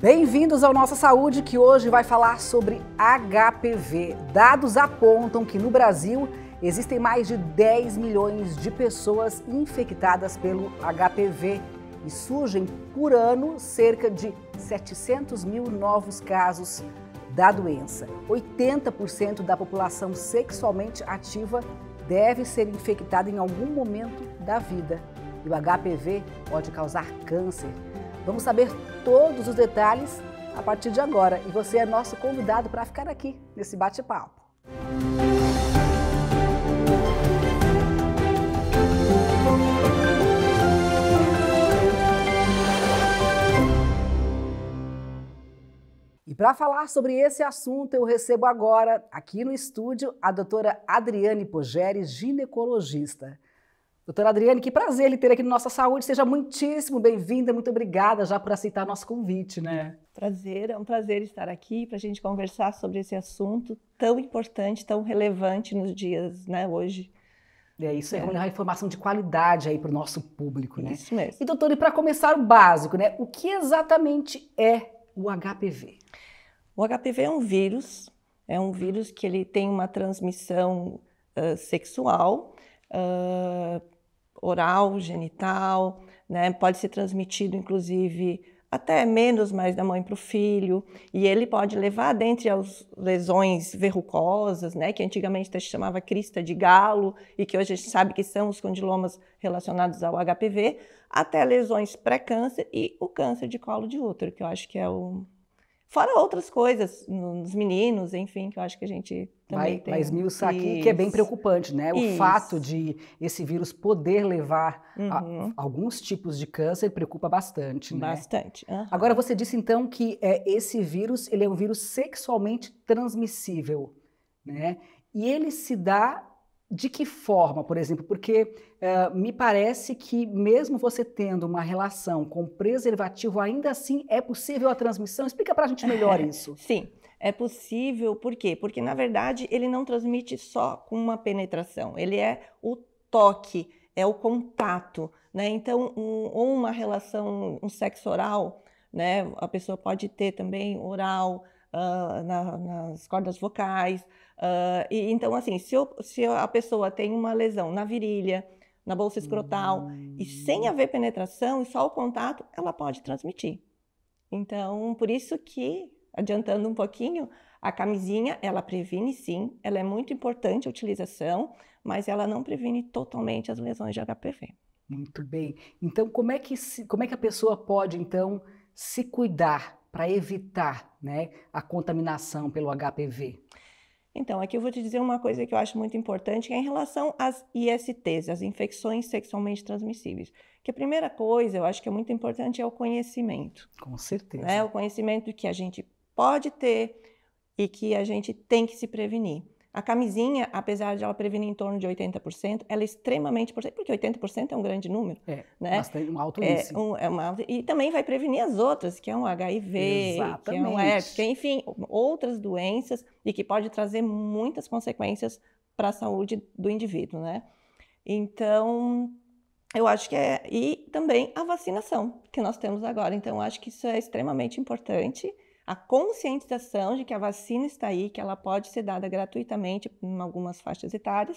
Bem-vindos ao Nossa Saúde, que hoje vai falar sobre HPV. Dados apontam que no Brasil existem mais de 10 milhões de pessoas infectadas pelo HPV e surgem por ano cerca de 700 mil novos casos da doença. 80% da população sexualmente ativa deve ser infectada em algum momento da vida. E o HPV pode causar câncer, Vamos saber todos os detalhes a partir de agora e você é nosso convidado para ficar aqui nesse bate-papo. E para falar sobre esse assunto, eu recebo agora, aqui no estúdio, a doutora Adriane Pogeri, ginecologista. Doutora Adriane, que prazer lhe ter aqui no Nossa Saúde. Seja muitíssimo bem-vinda, muito obrigada já por aceitar nosso convite, né? Prazer, é um prazer estar aqui para a gente conversar sobre esse assunto tão importante, tão relevante nos dias, né, hoje. É isso, é, é uma informação de qualidade aí para o nosso público, né? Isso mesmo. E doutora, e para começar o básico, né? O que exatamente é o HPV? O HPV é um vírus, é um vírus que ele tem uma transmissão uh, sexual, uh, oral, genital, né? pode ser transmitido, inclusive, até menos, mais da mãe para o filho, e ele pode levar dentre as lesões verrucosas, né, que antigamente se chamava crista de galo, e que hoje a gente sabe que são os condilomas relacionados ao HPV, até lesões pré-câncer e o câncer de colo de útero, que eu acho que é o Fora outras coisas, nos meninos, enfim, que eu acho que a gente também vai, tem. Mas mil aqui, que é bem preocupante, né? O Isso. fato de esse vírus poder levar uhum. a, alguns tipos de câncer preocupa bastante, né? Bastante. Uhum. Agora, você disse, então, que é, esse vírus, ele é um vírus sexualmente transmissível, né? E ele se dá de que forma, por exemplo? Porque uh, me parece que, mesmo você tendo uma relação com preservativo, ainda assim é possível a transmissão? Explica para a gente melhor isso. Sim, é possível. Por quê? Porque, na verdade, ele não transmite só com uma penetração, ele é o toque, é o contato. Né? Então, um, ou uma relação, um sexo oral, né? a pessoa pode ter também oral uh, na, nas cordas vocais. Uh, e, então, assim, se, eu, se a pessoa tem uma lesão na virilha, na bolsa escrotal, uhum. e sem hum. haver penetração e só o contato, ela pode transmitir. Então, por isso que, adiantando um pouquinho, a camisinha, ela previne sim, ela é muito importante a utilização, mas ela não previne totalmente as lesões de HPV. Muito bem. Então, como é que, se, como é que a pessoa pode, então, se cuidar para evitar né, a contaminação pelo HPV? Então, aqui eu vou te dizer uma coisa que eu acho muito importante, que é em relação às ISTs, as infecções sexualmente transmissíveis. Que a primeira coisa, eu acho que é muito importante, é o conhecimento. Com certeza. Né? O conhecimento que a gente pode ter e que a gente tem que se prevenir. A camisinha, apesar de ela prevenir em torno de 80%, ela é extremamente porque 80% é um grande número, é, né? Bastante um alto índice. É, um, é uma, e também vai prevenir as outras, que é um HIV, Exatamente. que é um herpes, enfim, outras doenças e que pode trazer muitas consequências para a saúde do indivíduo, né? Então, eu acho que é e também a vacinação que nós temos agora. Então, acho que isso é extremamente importante a conscientização de que a vacina está aí, que ela pode ser dada gratuitamente em algumas faixas etárias,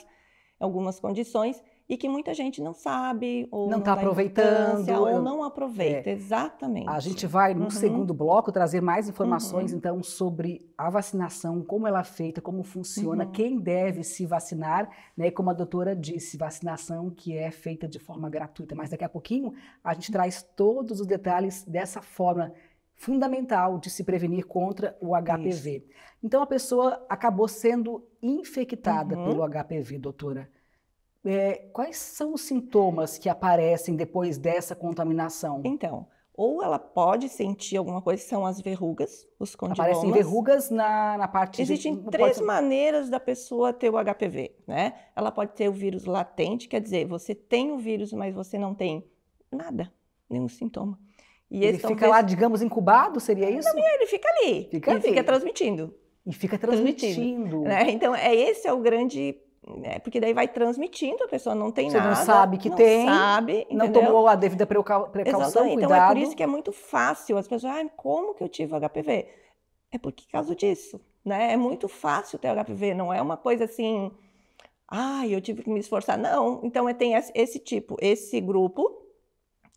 em algumas condições, e que muita gente não sabe, ou não está aproveitando, ou não aproveita, é. exatamente. A gente vai, no uhum. segundo bloco, trazer mais informações, uhum. então, sobre a vacinação, como ela é feita, como funciona, uhum. quem deve se vacinar, né? Como a doutora disse, vacinação que é feita de forma gratuita. Mas daqui a pouquinho a gente uhum. traz todos os detalhes dessa forma fundamental de se prevenir contra o HPV. Isso. Então a pessoa acabou sendo infectada uhum. pelo HPV, doutora. É, quais são os sintomas que aparecem depois dessa contaminação? Então, ou ela pode sentir alguma coisa, são as verrugas, os condilomas. Aparecem verrugas na, na parte... Existem de, três pode... maneiras da pessoa ter o HPV, né? Ela pode ter o vírus latente, quer dizer, você tem o vírus, mas você não tem nada, nenhum sintoma. E ele fica lá, digamos, incubado, seria isso? Também ele fica ali. Fica ali. fica transmitindo. E fica transmitindo. transmitindo. Né? Então, é esse é o grande né? porque daí vai transmitindo, a pessoa não tem Você nada. Você não sabe que não tem, sabe, não tomou a devida precaução, Exato. Então cuidado. é por isso que é muito fácil. As pessoas, ah, como que eu tive HPV? É por causa disso, né? É muito fácil ter HPV, não é uma coisa assim, ah, eu tive que me esforçar. Não, então é, tem esse tipo, esse grupo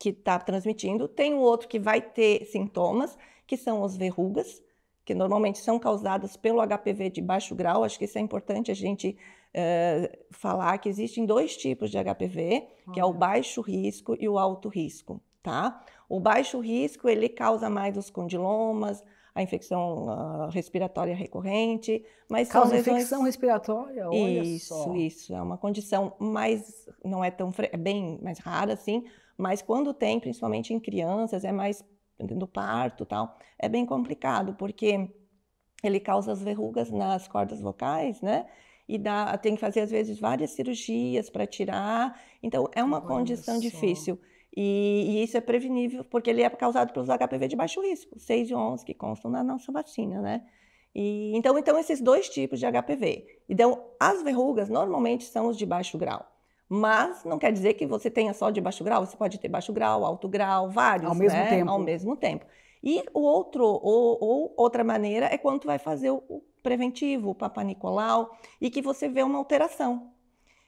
que está transmitindo, tem o outro que vai ter sintomas, que são as verrugas, que normalmente são causadas pelo HPV de baixo grau. Acho que isso é importante a gente uh, falar que existem dois tipos de HPV, que é o baixo risco e o alto risco, tá? O baixo risco ele causa mais os condilomas, a infecção uh, respiratória recorrente, mas causa são lesões... infecção respiratória, olha isso, só. Isso, isso é uma condição mais não é tão fre... é bem mais rara assim, mas quando tem, principalmente em crianças, é mais do parto tal, é bem complicado, porque ele causa as verrugas nas cordas vocais, né? E dá, tem que fazer, às vezes, várias cirurgias para tirar. Então, é uma Olha condição só. difícil. E, e, isso é prevenível, porque ele é causado pelos HPV de baixo risco, 6 e 11, que constam na nossa vacina, né? E, então, então, esses dois tipos de HPV. Então, as verrugas normalmente são os de baixo grau. Mas não quer dizer que você tenha só de baixo grau, você pode ter baixo grau, alto grau, vários, ao mesmo né? tempo. Ao mesmo tempo. E o outro, ou, ou outra maneira é quando vai fazer o, preventivo, o Papa Nicolau, e que você vê uma alteração.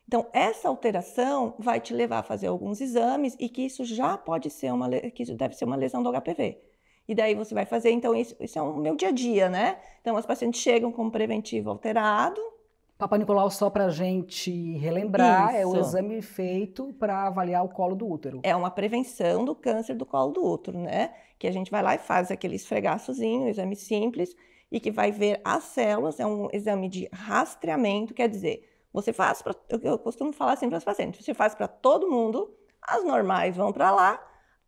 Então, essa alteração vai te levar a fazer alguns exames e que isso já pode ser uma, que isso deve ser uma lesão do HPV. E daí você vai fazer, então, isso, isso é o meu dia a dia, né? Então, as pacientes chegam com preventivo alterado, Papa Nicolau, só para a gente relembrar, Isso. é o exame feito para avaliar o colo do útero. É uma prevenção do câncer do colo do útero, né? Que a gente vai lá e faz aquele esfregaçozinho, um exame simples, e que vai ver as células, é um exame de rastreamento, quer dizer, você faz Eu costumo falar assim para as pacientes: você faz para todo mundo, as normais vão para lá,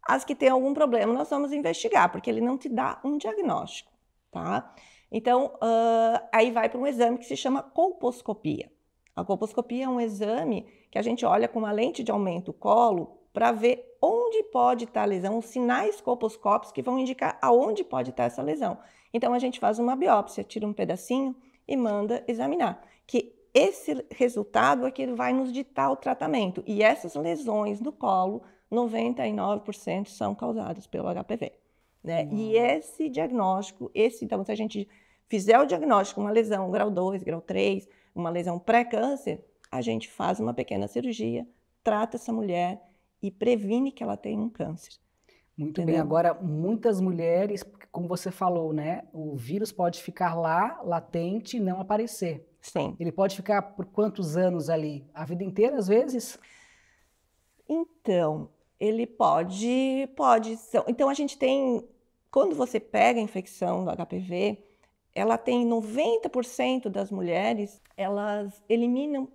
as que têm algum problema nós vamos investigar, porque ele não te dá um diagnóstico, tá? Então, uh, aí vai para um exame que se chama colposcopia. A colposcopia é um exame que a gente olha com uma lente de aumento colo para ver onde pode estar tá a lesão, os sinais colposcópicos que vão indicar aonde pode estar tá essa lesão. Então, a gente faz uma biópsia, tira um pedacinho e manda examinar. Que esse resultado é que vai nos ditar o tratamento. E essas lesões do colo, 99% são causadas pelo HPV. Né? E esse diagnóstico, esse, então, se a gente fizer o diagnóstico, uma lesão grau 2, grau 3, uma lesão pré-câncer, a gente faz uma pequena cirurgia, trata essa mulher e previne que ela tenha um câncer. Muito Entendeu? bem. Agora, muitas mulheres, como você falou, né? O vírus pode ficar lá, latente, e não aparecer. Sim. Ele pode ficar por quantos anos ali? A vida inteira, às vezes? Então, ele pode, pode. Então a gente tem, quando você pega a infecção do HPV, ela tem 90% das mulheres, elas eliminam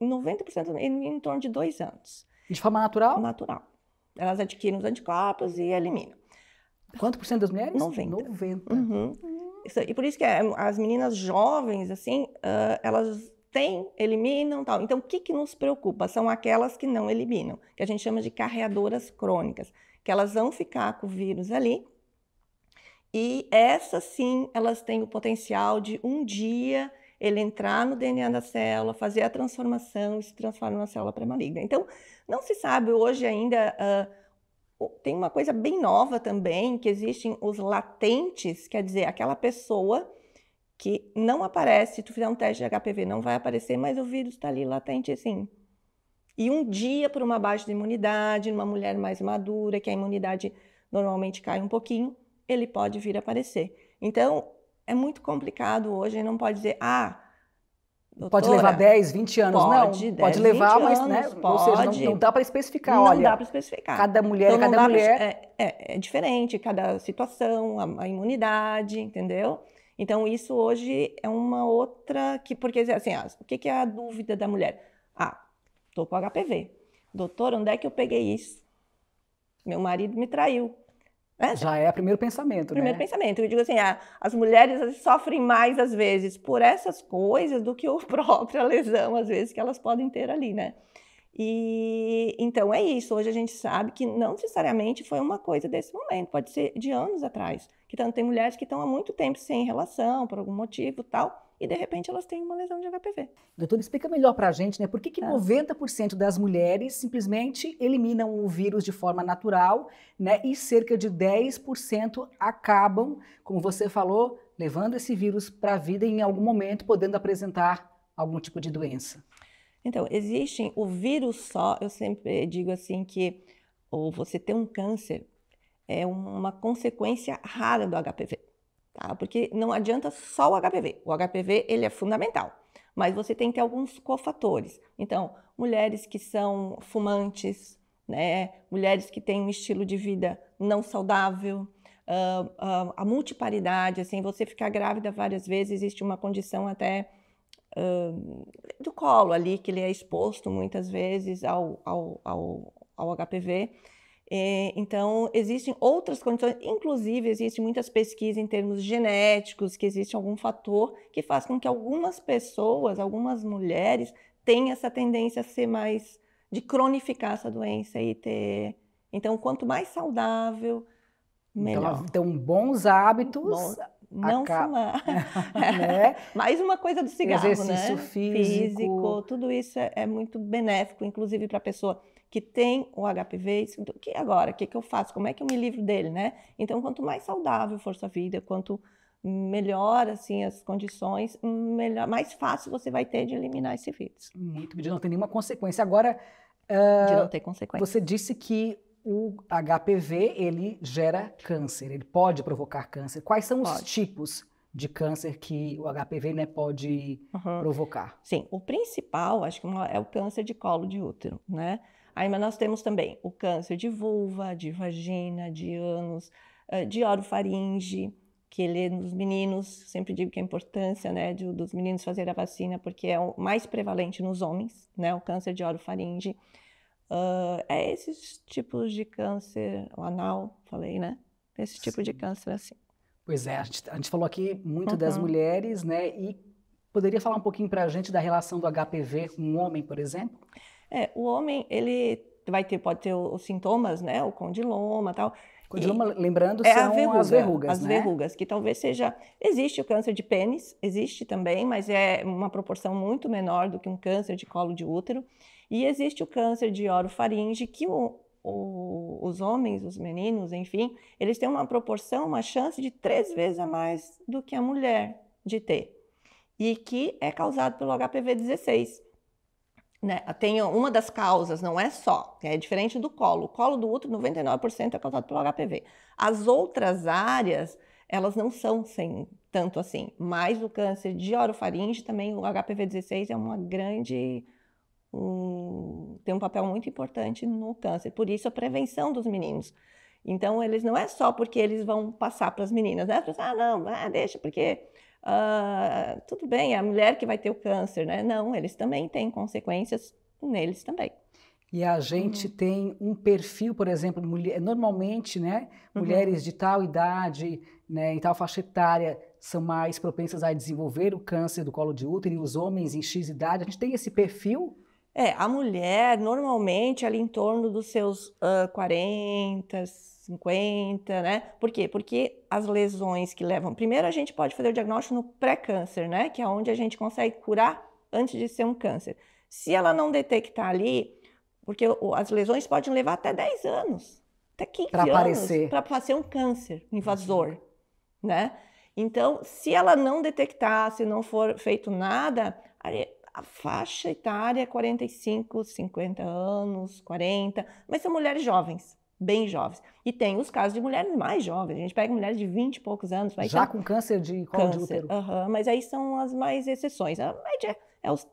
90% em, em torno de dois anos. De forma natural? Natural. Elas adquirem os anticorpos e eliminam. Quanto por cento das mulheres? 90. 90. Uhum. Uhum. E por isso que é, as meninas jovens, assim, ah, elas têm, eliminam, tal. Então, o que, que nos preocupa são aquelas que não eliminam, que a gente chama de carreadoras crônicas, que elas vão ficar com o vírus ali. E essas sim, elas têm o potencial de um dia ele entrar no DNA da célula, fazer a transformação e se transformar numa célula pré-maligna. Então, não se sabe hoje ainda. Uh, tem uma coisa bem nova também, que existem os latentes, quer dizer, aquela pessoa que não aparece. Se tu fizer um teste de HPV, não vai aparecer, mas o vírus está ali latente assim. E um dia, por uma baixa de imunidade, numa mulher mais madura, que a imunidade normalmente cai um pouquinho, ele pode vir a aparecer. Então, é muito complicado hoje, não pode dizer, ah. Doutora, pode levar 10, 20 né, anos, pode, não. 10, pode levar, mas, anos, né? Pode. Ou seja, não, não dá para especificar, não olha. Não dá para especificar. Cada mulher, é então, cada mulher. Pra, é, é, é, diferente, cada situação, a, a imunidade, entendeu? Então, isso hoje é uma outra que, porque assim, ah, o que, que é a dúvida da mulher? Ah, tô com HPV. Doutor, onde é que eu peguei isso? Meu marido me traiu. Né? Já é o é primeiro pensamento, primeiro né? pensamento. Eu digo assim, ah, as mulheres sofrem mais, às vezes, por essas coisas do que a própria lesão, às vezes, que elas podem ter ali, né? E então é isso. Hoje a gente sabe que não necessariamente foi uma coisa desse momento, pode ser de anos atrás. Que tanto tem mulheres que estão há muito tempo sem relação, por algum motivo tal, e de repente elas têm uma lesão de HPV. Doutora, explica melhor para a gente, né? Por que, que tá. 90% das mulheres simplesmente eliminam o vírus de forma natural, né? E cerca de 10% acabam, como você falou, levando esse vírus para a vida e em algum momento podendo apresentar algum tipo de doença. Então, existem o vírus só, eu sempre digo assim que ou você ter um câncer é uma consequência rara do HPV, tá? Porque não adianta só o HPV. O HPV, ele é fundamental, mas você tem que ter alguns cofatores. Então, mulheres que são fumantes, né? Mulheres que têm um estilo de vida não saudável, Uh, uh, a multiparidade, assim, você ficar grávida várias vezes, existe uma condição até Hum, do colo ali, que ele é exposto muitas vezes ao, ao, ao, ao HPV. É, então, existem outras condições, inclusive existem muitas pesquisas em termos genéticos, que existe algum fator que faz com que algumas pessoas, algumas mulheres, tenham essa tendência a ser mais, de cronificar essa doença e ter... Então, quanto mais saudável, então, melhor. Então, então bons hábitos... Bom não fumar. né? Mais uma coisa do cigarro, Exercício né? físico. físico. Tudo isso é, é muito benéfico, inclusive para a pessoa que tem o HPV, o que agora? O que, que eu faço? Como é que eu me livro dele, né? Então, quanto mais saudável for sua vida, quanto melhor assim as condições, melhor, mais fácil você vai ter de eliminar esse vírus. Muito, de não ter nenhuma consequência. Agora, uh, de não ter consequência. Você disse que o HPV ele gera câncer, ele pode provocar câncer. Quais são pode. os tipos de câncer que o HPV né, pode uhum. provocar? Sim, o principal, acho que é o câncer de colo de útero, né? Aí, mas nós temos também o câncer de vulva, de vagina, de ânus, eh, de orofaringe, que ele nos é meninos, sempre digo que a importância né, de, dos meninos fazer a vacina, porque é o mais prevalente nos homens, né? O câncer de orofaringe. faringe Uh, é esses tipos de câncer, o anal, falei, né? Esse tipo Sim. de câncer assim. Pois é, a gente, a gente falou aqui muito uhum. das mulheres, né? E poderia falar um pouquinho para a gente da relação do HPV com um homem, por exemplo? É, o homem, ele vai ter, pode ter os sintomas, né? O condiloma tal. Condiloma, e lembrando, é são verruga, as verrugas, As né? verrugas, que talvez seja... Existe o câncer de pênis, existe também, mas é uma proporção muito menor do que um câncer de colo de útero. E existe o câncer de orofaringe, que o, o, os homens, os meninos, enfim, eles têm uma proporção, uma chance de três vezes a mais do que a mulher de ter. E que é causado pelo HPV 16. Né? Tem uma das causas, não é só, é diferente do colo. O colo do útero, 99% é causado pelo HPV. As outras áreas, elas não são sem, tanto assim, mas o câncer de orofaringe também, o HPV 16 é uma grande tem um papel muito importante no câncer. Por isso, a prevenção dos meninos. Então, eles não é só porque eles vão passar para as meninas, né? As pessoas, ah, não, ah, deixa, porque ah, tudo bem, é a mulher que vai ter o câncer, né? Não, eles também têm consequências neles também. E a gente uhum. tem um perfil, por exemplo, mulher, normalmente, né, uhum. mulheres de tal idade, né, em tal faixa etária, são mais propensas a desenvolver o câncer do colo de útero e os homens em X idade. A gente tem esse perfil é, a mulher normalmente ali em torno dos seus uh, 40, 50, né? Por quê? Porque as lesões que levam. Primeiro a gente pode fazer o diagnóstico no pré-câncer, né? Que é onde a gente consegue curar antes de ser um câncer. Se ela não detectar ali, porque as lesões podem levar até 10 anos, até 15 pra anos aparecer. para ser um câncer invasor, uhum. né? Então, se ela não detectar, se não for feito nada, a faixa etária é 45, 50 anos, 40, mas são mulheres jovens, bem jovens. E tem os casos de mulheres mais jovens. A gente pega mulheres de 20 e poucos anos. Já com câncer de colo de útero. Uhum, mas aí são as mais exceções. A média é os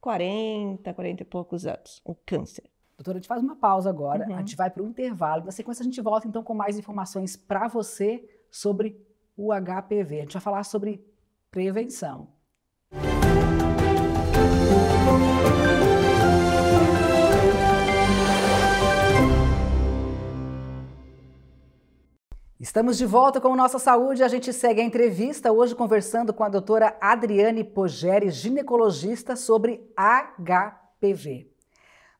40, 40 e poucos anos, o câncer. Doutora, a gente faz uma pausa agora, uhum. a gente vai para um intervalo. Na sequência, a gente volta então com mais informações para você sobre o HPV. A gente vai falar sobre prevenção. Música Estamos de volta com Nossa Saúde. A gente segue a entrevista hoje conversando com a doutora Adriane Pogeri, ginecologista, sobre HPV.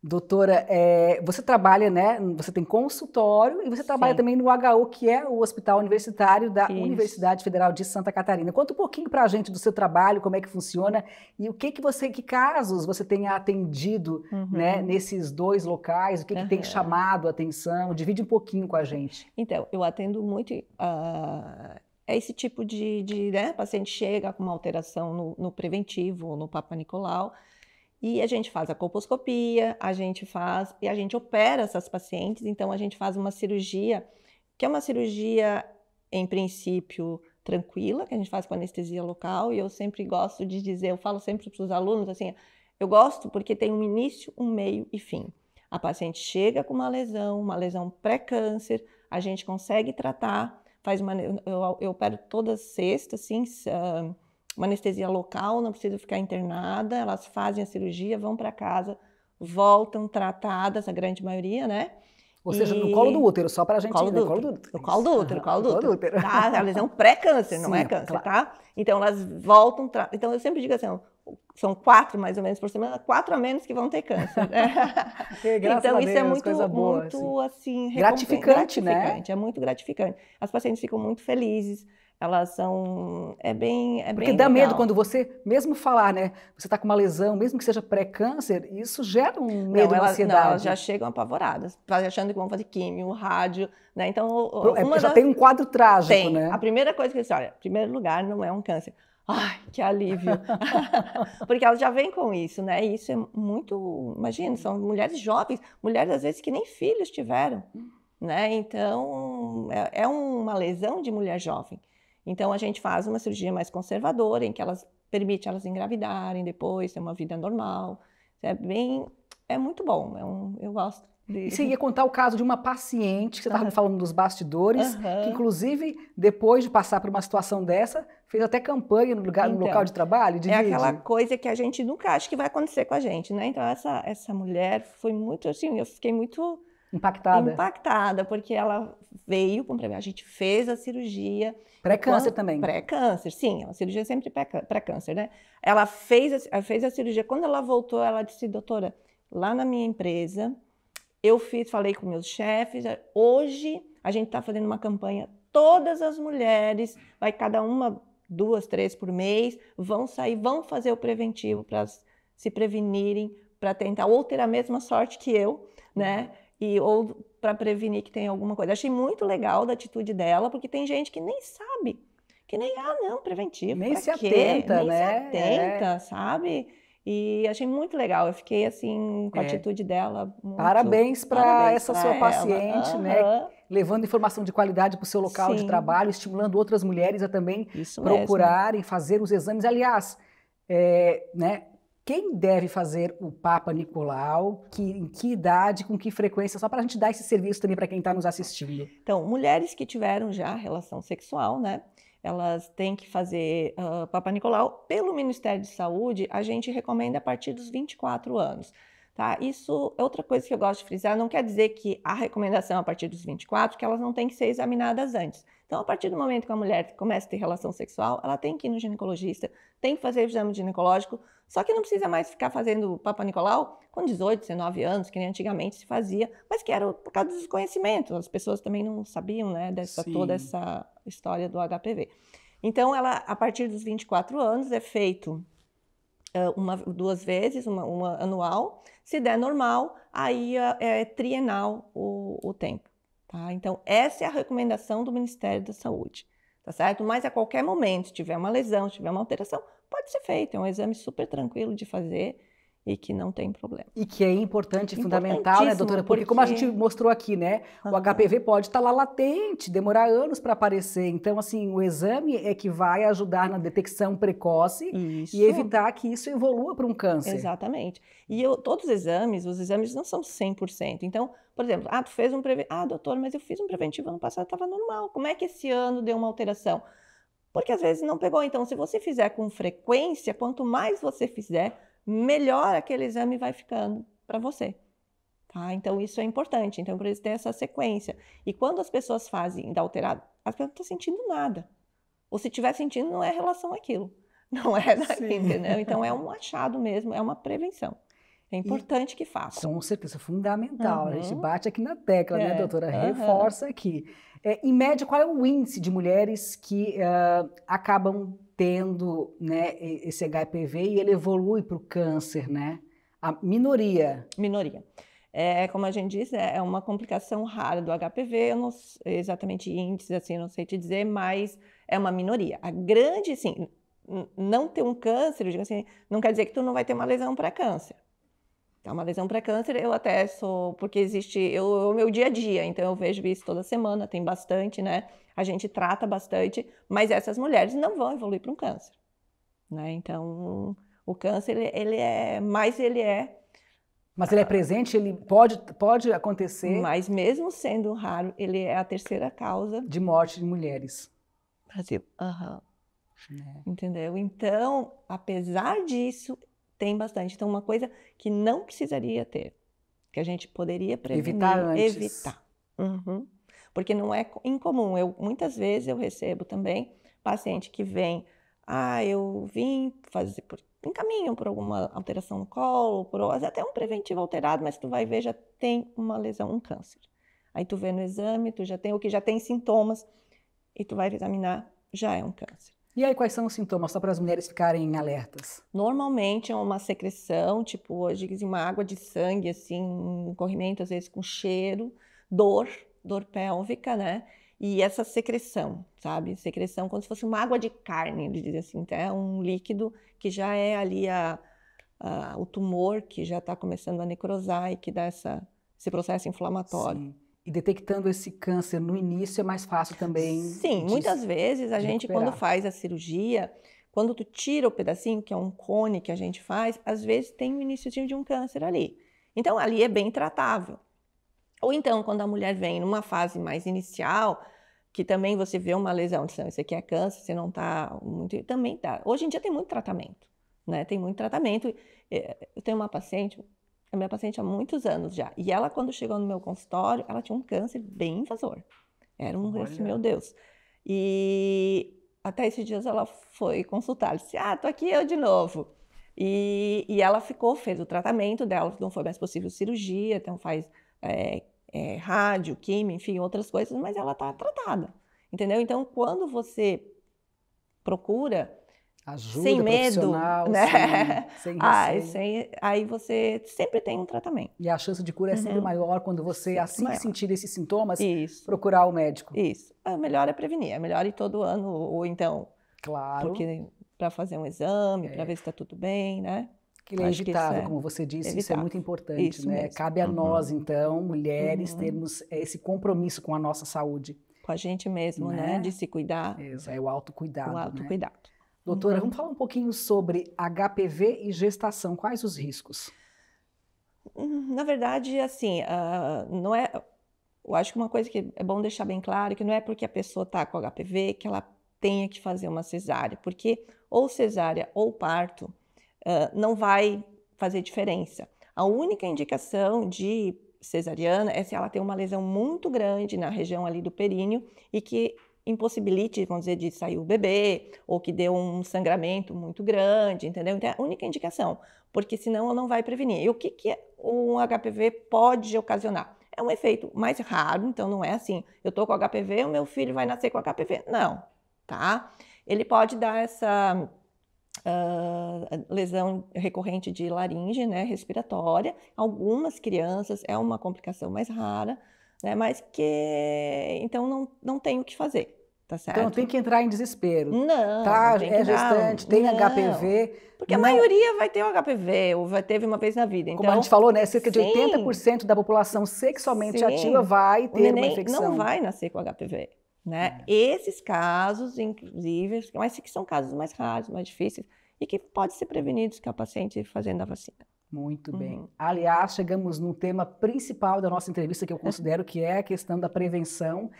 Doutora, é, você trabalha, né? Você tem consultório e você trabalha Sim. também no HU, que é o Hospital Universitário da Isso. Universidade Federal de Santa Catarina. Conta um pouquinho para a gente do seu trabalho, como é que funciona e o que que você, que casos você tem atendido, uhum. né? Nesses dois locais, o que, uhum. que tem chamado a atenção? Divide um pouquinho com a gente. Então, eu atendo muito. Ah, é esse tipo de, de né? paciente chega com uma alteração no, no preventivo, no Papa Nicolau, e a gente faz a colposcopia, a gente faz e a gente opera essas pacientes, então a gente faz uma cirurgia que é uma cirurgia em princípio tranquila, que a gente faz com anestesia local, e eu sempre gosto de dizer, eu falo sempre para os alunos assim, eu gosto porque tem um início, um meio e fim. A paciente chega com uma lesão, uma lesão pré-câncer, a gente consegue tratar, faz uma, eu, eu opero todas sextas, assim, uh, uma anestesia local, não precisa ficar internada, elas fazem a cirurgia, vão para casa, voltam tratadas, a grande maioria, né? Ou seja, e... no colo do útero, só para a gente... Colo do, colo do útero. No colo do útero, no colo do útero. Tá? A lesão é pré-câncer, não é câncer, claro. tá? Então, elas voltam... Tra... Então, eu sempre digo assim, são quatro, mais ou menos, por semana, quatro a menos que vão ter câncer. Né? é, então, isso é Deus, é muito, boa, muito assim, assim gratificante, gratificante, né? É muito gratificante. As pacientes ficam muito felizes, elas são. É bem. É Porque bem dá legal. medo quando você, mesmo falar, né? Você está com uma lesão, mesmo que seja pré-câncer, isso gera um medo, não, elas, ansiedade. Não, elas já chegam apavoradas, achando que vão fazer químio, rádio, né? Então. É, já das... tem um quadro trágico, tem. né? A primeira coisa que eles olha, em primeiro lugar, não é um câncer. Ai, que alívio! Porque elas já vêm com isso, né? E isso é muito. Imagina, são mulheres jovens, mulheres às vezes que nem filhos tiveram, né? Então, é, é uma lesão de mulher jovem. Então a gente faz uma cirurgia mais conservadora, em que elas permite elas engravidarem depois, ter uma vida normal. É bem, é muito bom. É um, eu gosto. De... E você ia contar o caso de uma paciente, que você estava uhum. falando dos bastidores, uhum. que inclusive, depois de passar por uma situação dessa, fez até campanha no, lugar, então, no local de trabalho? é aquela coisa que a gente nunca acha que vai acontecer com a gente, né? Então, essa, essa mulher foi muito, assim, eu fiquei muito Impactada. Impactada, porque ela veio com a gente fez a cirurgia. Pré-câncer quando... também. Pré-câncer, sim, a cirurgia é sempre pré-câncer, né? Ela fez a, fez a cirurgia. Quando ela voltou, ela disse, doutora, lá na minha empresa, eu fiz, falei com meus chefes, é, hoje a gente está fazendo uma campanha, todas as mulheres, vai cada uma, duas, três por mês, vão sair, vão fazer o preventivo para se prevenirem, para tentar ou ter a mesma sorte que eu, né? e ou para prevenir que tem alguma coisa. Achei muito legal da atitude dela, porque tem gente que nem sabe, que nem ah não, preventivo, nem se quê? atenta, nem né? se atenta, é. sabe? E achei muito legal. Eu fiquei assim com a é. atitude dela. Muito... Parabéns para essa pra sua ela. paciente, uhum. né? Levando informação de qualidade para o seu local Sim. de trabalho, estimulando outras mulheres a também Isso procurarem mesmo. fazer os exames. Aliás, é, né, quem deve fazer o Papa Nicolau, que, em que idade, com que frequência, só para a gente dar esse serviço também para quem está nos assistindo. Então, mulheres que tiveram já relação sexual, né? Elas têm que fazer uh, Papa Nicolau. Pelo Ministério de Saúde, a gente recomenda a partir dos 24 anos. Tá? Isso é outra coisa que eu gosto de frisar. Não quer dizer que a recomendação é a partir dos 24, que elas não têm que ser examinadas antes. Então, a partir do momento que a mulher começa a ter relação sexual, ela tem que ir no ginecologista, tem que fazer o exame ginecológico, só que não precisa mais ficar fazendo Papa Nicolau com 18, 19 anos, que nem antigamente se fazia, mas que era por causa do desconhecimento. As pessoas também não sabiam, né, dessa toda essa história do HPV. Então, ela, a partir dos 24 anos, é feito uh, uma, duas vezes, uma, uma, anual. Se der normal, aí uh, é trienal o, o tempo. Tá? Então, essa é a recomendação do Ministério da Saúde, tá certo? Mas a qualquer momento, se tiver uma lesão, se tiver uma alteração, pode ser feito, é um exame super tranquilo de fazer e que não tem problema. E que é importante, fundamental, né, doutora? Porque, porque, como a gente mostrou aqui, né, uhum. o HPV pode estar tá lá latente, demorar anos para aparecer. Então, assim, o exame é que vai ajudar na detecção precoce isso. e evitar que isso evolua para um câncer. Exatamente. E eu, todos os exames, os exames não são 100%. Então, por exemplo, ah, tu fez um preventivo. Ah, doutor, mas eu fiz um preventivo ano passado, estava normal. Como é que esse ano deu uma alteração? porque às vezes não pegou. Então, se você fizer com frequência, quanto mais você fizer, melhor aquele exame vai ficando para você. Tá? Então, isso é importante. Então, por isso tem essa sequência. E quando as pessoas fazem da as pessoas não estão tá sentindo nada. Ou se estiver sentindo, não é relação àquilo. Não é daqui, entendeu? Então, é um achado mesmo, é uma prevenção. É importante e que faça. Com certeza, fundamental. Uhum. A gente uhum. bate aqui na tecla, né, é. né, doutora? Reforça uhum. aqui. É, em média, qual é o índice de mulheres que uh, acabam tendo né, esse HPV e ele evolui para o câncer, né? A minoria. Minoria. É, como a gente diz, é, é uma complicação rara do HPV, eu não exatamente índices assim, não sei te dizer, mas é uma minoria. A grande, sim, não ter um câncer, eu digo assim, não quer dizer que tu não vai ter uma lesão para câncer. Então, uma lesão pré-câncer, eu até sou, porque existe, eu, é o meu dia a dia, então eu vejo isso toda semana, tem bastante, né? A gente trata bastante, mas essas mulheres não vão evoluir para um câncer, né? Então, o câncer, ele, ele é, mas ele é. Mas ele é presente, ele pode, pode acontecer. Mas mesmo sendo raro, ele é a terceira causa de morte de mulheres. Brasil. Aham. Uhum. É. Entendeu? Então, apesar disso, tem bastante. Então, uma coisa que não precisaria ter, que a gente poderia prevenir, evitar. Antes. evitar. Uhum. Porque não é incomum. Eu, muitas vezes eu recebo também paciente que vem, ah, eu vim fazer, por, encaminham por alguma alteração no colo, por até um preventivo alterado, mas tu vai ver, já tem uma lesão, um câncer. Aí tu vê no exame, tu já tem o que já tem sintomas, e tu vai examinar, já é um câncer. E aí, quais são os sintomas, só para as mulheres ficarem alertas? Normalmente é uma secreção, tipo, hoje uma água de sangue, assim, um corrimento, às vezes com cheiro, dor, dor pélvica, né? E essa secreção, sabe? Secreção como se fosse uma água de carne, ele diz assim, é tá? um líquido que já é ali a, a, o tumor que já está começando a necrosar e que dá essa, esse processo inflamatório. Sim. E detectando esse câncer no início é mais fácil também. Sim, muitas vezes a gente, recuperar. quando faz a cirurgia, quando tu tira o pedacinho, que é um cone que a gente faz, às vezes tem o início de um câncer ali. Então, ali é bem tratável. Ou então, quando a mulher vem numa fase mais inicial, que também você vê uma lesão, dizendo, isso aqui é câncer, você não está muito. Também tá. Hoje em dia tem muito tratamento, né? Tem muito tratamento. Eh, eu tenho uma paciente, é minha paciente há muitos anos já. E ela, quando chegou no meu consultório, ela tinha um câncer bem invasor. Era um câncer, meu Deus. E até esses dias ela foi consultar. disse: Ah, tô aqui eu de novo. E, e ela ficou, fez o tratamento dela, não foi mais possível cirurgia, então faz é, é, rádio, química, enfim, outras coisas, mas ela tá tratada. Entendeu? Então, quando você procura Ajuda sem medo, né? Sem, sem aí você sempre tem um tratamento. E a chance de cura é sempre uhum. maior quando você, sempre assim maior. sentir esses sintomas, Isso. procurar o médico. Isso. É melhor é prevenir, é melhor ir todo ano ou então. Claro. Porque para fazer um exame, é. para ver se está tudo bem, né? Que ele é evitável, como você disse, evitável. isso é muito importante, isso né? Mesmo. Cabe a uhum. nós, então, mulheres, uhum. termos eh, esse compromisso com a nossa saúde. Com a gente mesmo, né? né? De se cuidar. É, isso, é o autocuidado. O né? autocuidado. Né? Doutora, uhum. vamos falar um pouquinho sobre HPV e gestação. Quais os riscos? Uhum. Na verdade, assim, uh, não é. Eu acho que uma coisa que é bom deixar bem claro é que não é porque a pessoa está com HPV que ela tenha que fazer uma cesárea, porque ou cesárea ou parto uh, não vai fazer diferença. A única indicação de cesariana é se ela tem uma lesão muito grande na região ali do períneo e que impossibilite, vamos dizer, de sair o bebê, ou que dê um sangramento muito grande, entendeu? Então é a única indicação, porque senão não vai prevenir. E o que, que um HPV pode ocasionar? É um efeito mais raro, então não é assim, eu tô com HPV, o meu filho vai nascer com HPV. Não, tá? Ele pode dar essa uh, lesão recorrente de laringe, né, respiratória. Algumas crianças é uma complicação mais rara, né? Mas que então não, não tem o que fazer. Tá certo? Então tem que entrar em desespero. Não. Tá, é gestante, tem não, HPV. Porque a maioria vai ter o HPV, ou vai teve uma vez na vida. Então, Como a então gente falou, né? Cerca de 80% da população sexualmente sim, ativa vai ter uma infecção. Não vai nascer com HPV. Né? É. Esses casos, inclusive, mas que são casos mais raros, mais difíceis, e que pode ser prevenidos com a paciente fazendo a vacina. Muito bem. Uhum. Aliás, chegamos no tema principal da nossa entrevista, que eu considero que é a questão da prevenção.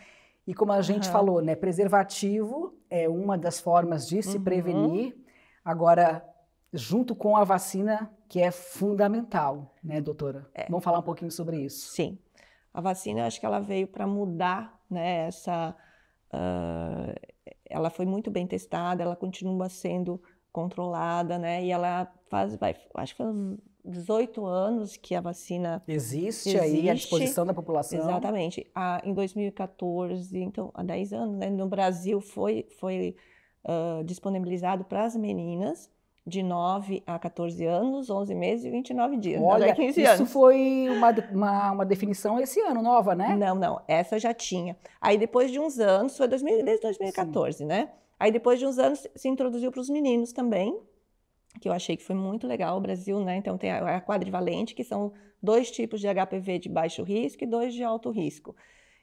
E como a gente uhum. falou, né, preservativo é uma das formas de se uhum. prevenir. Agora, junto com a vacina, que é fundamental, né, doutora? É. Vamos falar um pouquinho sobre isso. Sim. A vacina, eu acho que ela veio para mudar, né, essa... Uh, ela foi muito bem testada, ela continua sendo controlada, né, e ela faz, vai, acho que foram 18 anos que a vacina existe, existe. aí à disposição da população. Exatamente. Ah, em 2014, então há 10 anos, né, no Brasil foi, foi uh, disponibilizado para as meninas de 9 a 14 anos, 11 meses e 29 dias. Olha, 15 isso foi uma, uma, uma, definição esse ano, nova, né? Não, não, essa já tinha. Aí depois de uns anos, foi 2000, desde 2014, Sim. né? Aí depois de uns anos se introduziu para os meninos também, que eu achei que foi muito legal o Brasil, né? Então tem a quadrivalente, que são dois tipos de HPV de baixo risco e dois de alto risco.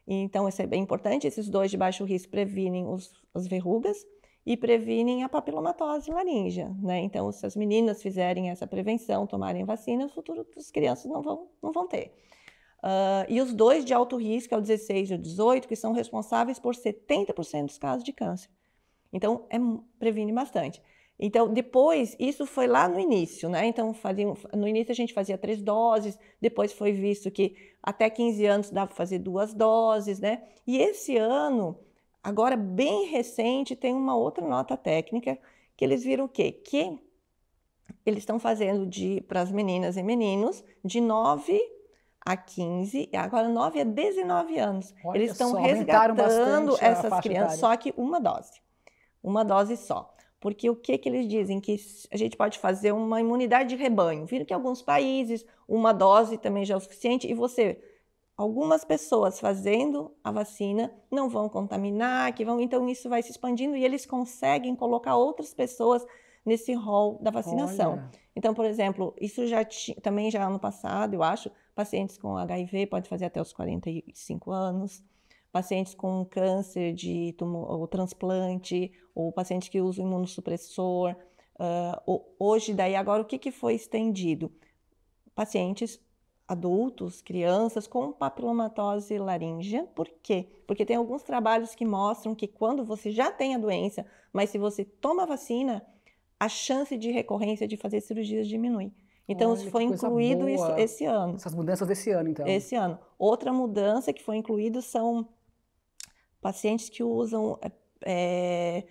Então isso é bem importante, esses dois de baixo risco previnem os, as verrugas e previnem a papilomatose laríngea, né? Então se as meninas fizerem essa prevenção, tomarem vacina, o futuro das crianças não vão, não vão ter. Uh, e os dois de alto risco, é o 16 e o 18, que são responsáveis por 70% dos casos de câncer. Então, é, previne bastante. Então, depois, isso foi lá no início, né? Então, faziam, no início a gente fazia três doses, depois foi visto que até 15 anos dava para fazer duas doses, né? E esse ano, agora bem recente, tem uma outra nota técnica que eles viram o quê? Que eles estão fazendo de para as meninas e meninos de 9 a 15, agora 9 a 19 anos. Olha eles estão resgatando essas crianças, só que uma dose. Uma dose só. Porque o que, que eles dizem? Que a gente pode fazer uma imunidade de rebanho. Viram que em alguns países uma dose também já é o suficiente e você algumas pessoas fazendo a vacina não vão contaminar, que vão, então isso vai se expandindo e eles conseguem colocar outras pessoas nesse rol da vacinação. Olha. Então, por exemplo, isso já também já ano passado, eu acho, pacientes com HIV podem fazer até os 45 anos pacientes com câncer de tumor, ou transplante, ou pacientes que usam imunossupressor. Uh, hoje, daí, agora, o que, que foi estendido? Pacientes adultos, crianças com papilomatose laríngea. Por quê? Porque tem alguns trabalhos que mostram que quando você já tem a doença, mas se você toma a vacina, a chance de recorrência de fazer cirurgias diminui. Então, Olha, isso foi incluído isso, esse ano. Essas mudanças desse ano, então. Esse ano. Outra mudança que foi incluída são pacientes que usam, é, é,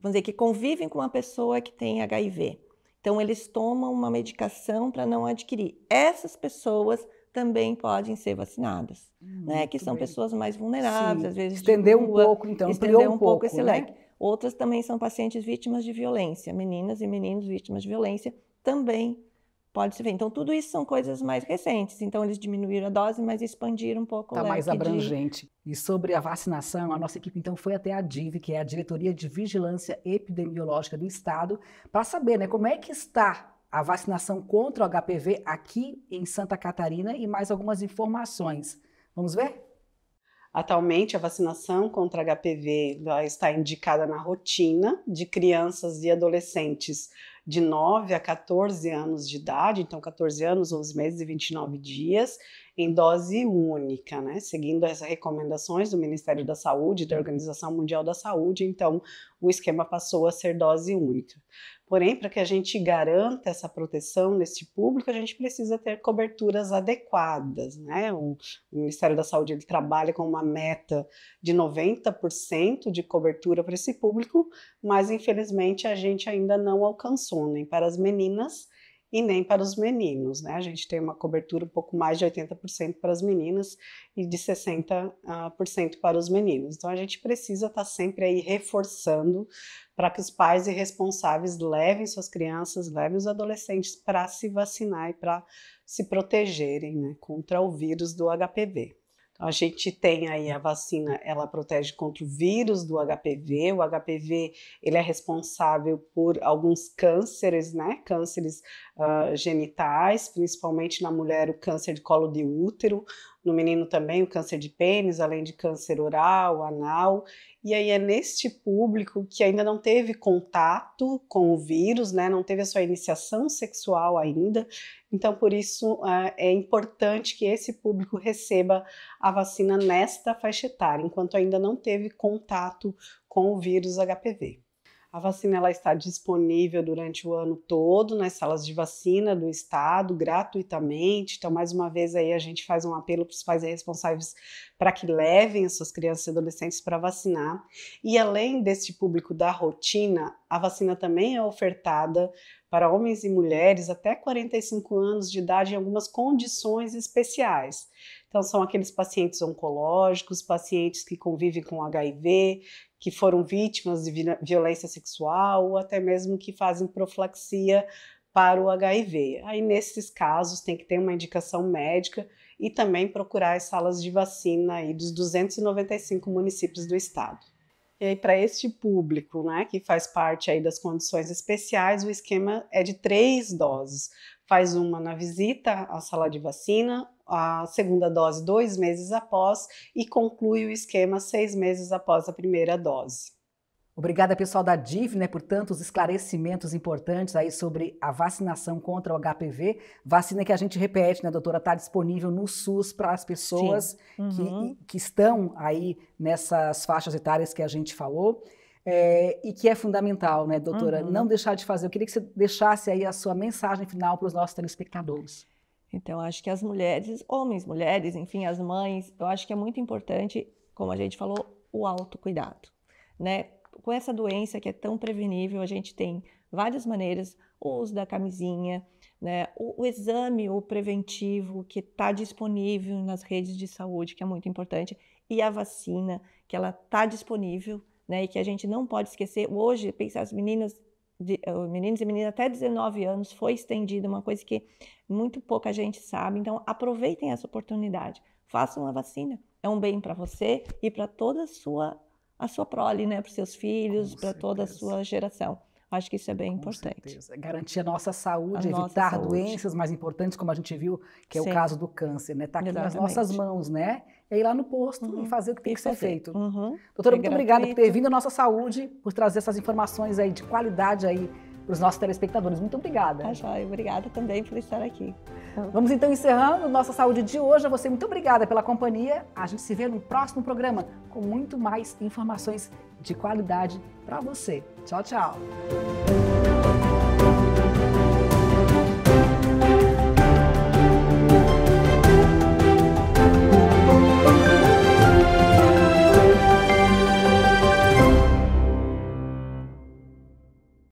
vamos dizer, que convivem com uma pessoa que tem HIV. Então, eles tomam uma medicação para não adquirir. Essas pessoas também podem ser vacinadas, né? Que são bem. pessoas mais vulneráveis, Sim. às vezes. Estender um rua, pouco, então, estender um, um pouco, pouco esse né? leque. Outras também são pacientes vítimas de violência, meninas e meninos vítimas de violência também pode se ver. Então, tudo isso são coisas mais recentes. Então, eles diminuíram a dose, mas expandiram um pouco Está mais abrangente. De... E sobre a vacinação, a nossa equipe então foi até a DIV, que é a Diretoria de Vigilância Epidemiológica do Estado, para saber né, como é que está a vacinação contra o HPV aqui em Santa Catarina e mais algumas informações. Vamos ver? Atualmente, a vacinação contra HPV está indicada na rotina de crianças e adolescentes de 9 a 14 anos de idade, então 14 anos, 11 meses e 29 dias, em dose única, né? Seguindo essas recomendações do Ministério da Saúde, da Organização Mundial da Saúde, então o esquema passou a ser dose única. Porém, para que a gente garanta essa proteção neste público, a gente precisa ter coberturas adequadas, né? O Ministério da Saúde ele trabalha com uma meta de 90% de cobertura para esse público, mas infelizmente a gente ainda não alcançou nem para as meninas e nem para os meninos. Né? A gente tem uma cobertura um pouco mais de 80% para as meninas e de 60% ah, para os meninos. Então a gente precisa estar tá sempre aí reforçando para que os pais e responsáveis levem suas crianças, levem os adolescentes para se vacinar e para se protegerem né, contra o vírus do HPV. A gente tem aí a vacina, ela protege contra o vírus do HPV. O HPV ele é responsável por alguns cânceres, né? Cânceres uh, genitais, principalmente na mulher o câncer de colo de útero, no menino também o câncer de pênis, além de câncer oral, anal. E aí é neste público que ainda não teve contato com o vírus, né? Não teve a sua iniciação sexual ainda. Então, por isso é, é importante que esse público receba a vacina nesta faixa etária, enquanto ainda não teve contato com o vírus HPV. A vacina ela está disponível durante o ano todo nas salas de vacina do estado, gratuitamente. Então, mais uma vez aí a gente faz um apelo para os pais responsáveis para que levem as suas crianças e adolescentes para vacinar. E além deste público da rotina, a vacina também é ofertada para homens e mulheres até 45 anos de idade em algumas condições especiais. Então, são aqueles pacientes oncológicos, pacientes que convivem com HIV, que foram vítimas de violência sexual ou até mesmo que fazem profilaxia para o HIV. Aí, nesses casos, tem que ter uma indicação médica e também procurar as salas de vacina aí dos 295 municípios do estado. E aí, para este público, né, que faz parte aí das condições especiais, o esquema é de três doses faz uma na visita à sala de vacina, a segunda dose dois meses após e conclui o esquema seis meses após a primeira dose. Obrigada, pessoal da DIV, né, por tantos esclarecimentos importantes aí sobre a vacinação contra o HPV. Vacina que a gente repete, né, doutora, está disponível no SUS para as pessoas uhum. que, que estão aí nessas faixas etárias que a gente falou é, e que é fundamental, né, doutora? Uhum. Não deixar de fazer. Eu queria que você deixasse aí a sua mensagem final para os nossos telespectadores. Então, acho que as mulheres, homens, mulheres, enfim, as mães, eu acho que é muito importante, como a gente falou, o autocuidado, né? Com essa doença que é tão prevenível, a gente tem várias maneiras, o uso da camisinha, né? O, o exame, o preventivo que está disponível nas redes de saúde, que é muito importante, e a vacina, que ela está disponível, né? E que a gente não pode esquecer. Hoje, pensar as meninas, eh, meninos e meninas até 19 anos foi estendida, uma coisa que muito pouca gente sabe. Então, aproveitem essa oportunidade. Façam a vacina. É um bem para você e para toda a sua a sua prole, né, para seus filhos, para toda a sua geração. Acho que isso é bem Com importante. Certeza. Garantir a nossa saúde, a evitar nossa saúde. doenças mais importantes, como a gente viu, que é Sim. o caso do câncer, né? Está aqui Exatamente. nas nossas mãos, né? é ir lá no posto uhum. e fazer o que tem que ser feito. Uhum. Doutora, é muito obrigada por ter vindo à nossa saúde, por trazer essas informações aí de qualidade aí para os nossos telespectadores. Muito obrigada. Tá joia. Obrigada também por estar aqui. Vamos então encerrando nossa saúde de hoje. A você, muito obrigada pela companhia. A gente se vê no próximo programa com muito mais informações de qualidade para você. Tchau, tchau.